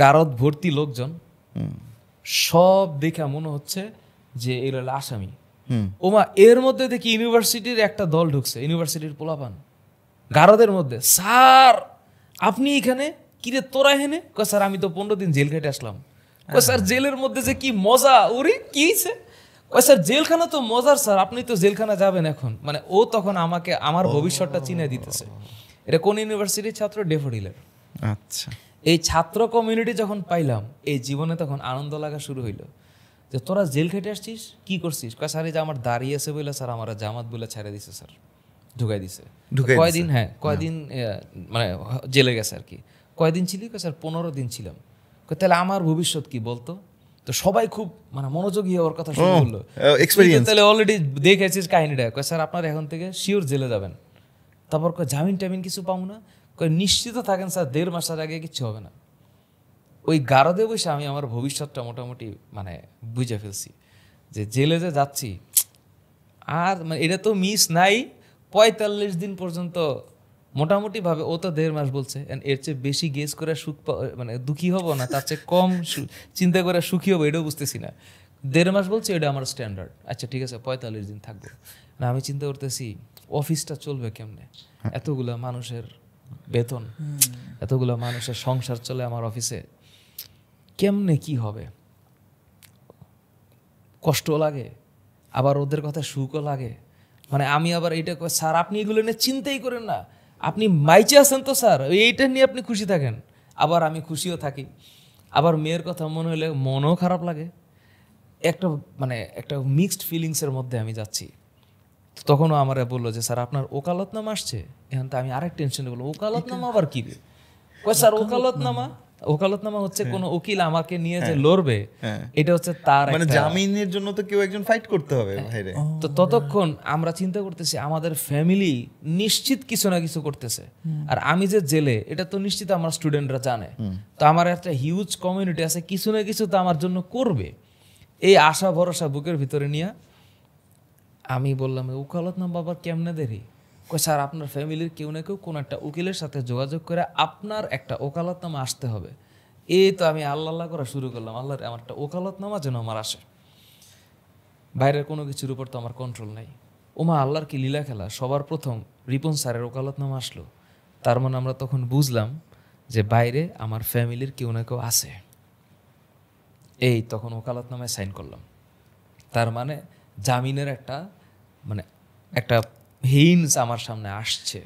গারদ ভর্তি লোকজন সব দেখে মনে হচ্ছে যে এরা আসামি ওমা এর মধ্যে দেখি ইউনিভার্সিটির একটা দল ঢুকছে ইউনিভার্সিটির পোলাপান গারদের মধ্যে স্যার আপনি এখানে কিরে তোরা হেনে কয় স্যার আমি তো পনেরো দিন জেল খেটে আসলাম কয় স্যার হ্যাঁ। জেলের মধ্যে যে কি মজা ওরে কি কয় স্যার জেলখানা তো মজার স্যার আপনি তো জেলখানা যাবেন এখন মানে ও তখন আমাকে আমার ভবিষ্যৎটা চিনে দিতেছে এটা কোন ইউনিভার্সিটির ছাত্র ডেফোডিলের আচ্ছা এই ছাত্র কমিউনিটি যখন পাইলাম এই জীবনে তখন আনন্দ লাগা শুরু হইলো যে তোরা জেল খেটে আসছিস কি করছিস কয় স্যার এই যে আমার দাঁড়িয়ে আছে বলে স্যার আমার জামাত বলে ছেড়ে দিছে স্যার ঢুকাই দিছে কয়দিন হ্যাঁ কয়দিন হ্যাঁ। মানে জেলে গেছে আর কি কয়দিন ছিলি স্যার পনেরো দিন ছিলাম তাহলে আমার ভবিষ্যৎ কি বলতো তো সবাই খুব মানে মনোযোগী হওয়ার কথা শুরু করলো তাহলে অলরেডি দেখেছিস কাহিনীটা কয় স্যার আপনার এখন থেকে শিওর জেলে যাবেন তারপর কয় জামিন টামিন কিছু পাবো না নিশ্চিত থাকেন স্যার দেড় মাস আগে কিচ্ছু হবে না ওই গারদে বসে আমি আমার ভবিষ্যৎটা মোটামুটি মানে বুঝে ফেলছি যে জেলে যে যাচ্ছি আর মানে এটা তো মিস নাই পঁয়তাল্লিশ দিন পর্যন্ত মোটামুটিভাবে ও তো দেড় মাস বলছে এর চেয়ে বেশি গেস করে সুখ মানে দুঃখী হবো না তার চেয়ে কম চিন্তা করে সুখী হবো এটাও বুঝতেছি না দেড় মাস বলছে এটা আমার স্ট্যান্ডার্ড আচ্ছা ঠিক আছে পঁয়তাল্লিশ দিন থাকবো না আমি চিন্তা করতেছি অফিসটা চলবে কেমনে হ্যাঁ। এতগুলা মানুষের বেতন এতগুলো মানুষের সংসার চলে আমার অফিসে কেমনে কি হবে কষ্ট লাগে আবার ওদের কথা সুখও লাগে মানে আমি আবার এইটা স্যার আপনি এগুলো নিয়ে চিন্তাই করেন না আপনি মাইচে আছেন তো স্যার এইটা নিয়ে আপনি খুশি থাকেন আবার আমি খুশিও থাকি আবার মেয়ের কথা মনে হলে মনও খারাপ লাগে একটা মানে একটা মিক্সড ফিলিংসের মধ্যে আমি যাচ্ছি তখনও আমারে বললো যে স্যার আপনার ওকালতনাম আসছে এখন তো আমি আরেক টেনশনে বলবো ওকালতনামা আবার কি স্যার ওকালতনামা ওকালতনামা হচ্ছে হ্যাঁ। কোন উকিল আমাকে নিয়ে যে হ্যাঁ। লড়বে হ্যাঁ। এটা হচ্ছে তার মানে জামিনের জন্য তো কেউ একজন ফাইট করতে হবে বাইরে তো ততক্ষণ আমরা চিন্তা করতেছি আমাদের ফ্যামিলি নিশ্চিত কিছু না কিছু করতেছে আর আমি যে জেলে এটা তো নিশ্চিত আমার স্টুডেন্টরা জানে তো আমার একটা হিউজ কমিউনিটি আছে কিছু না কিছু তো আমার জন্য করবে এই আশা ভরসা বুকের ভিতরে নিয়ে আমি বললাম ওকালতনামা বাবা কেমনে দেরি কই স্যার আপনার ফ্যামিলির কেউ না কেউ কোনো একটা উকিলের সাথে যোগাযোগ করে আপনার একটা ওকালতনামা আসতে হবে এই তো আমি আল্লাহ আল্লাহ করা শুরু করলাম আল্লাহর আমার একটা ওকালতনামা যেন আমার আসে বাইরের কোনো কিছুর উপর তো আমার কন্ট্রোল নাই ওমা আল্লাহর কি লীলা খেলা সবার প্রথম রিপন স্যারের ওকালতনামা আসলো তার মানে আমরা তখন বুঝলাম যে বাইরে আমার ফ্যামিলির কেউ না কেউ আছে এই তখন ওকালতনামায় সাইন করলাম তার মানে জামিনের একটা মানে একটা হিনস আমার সামনে আসছে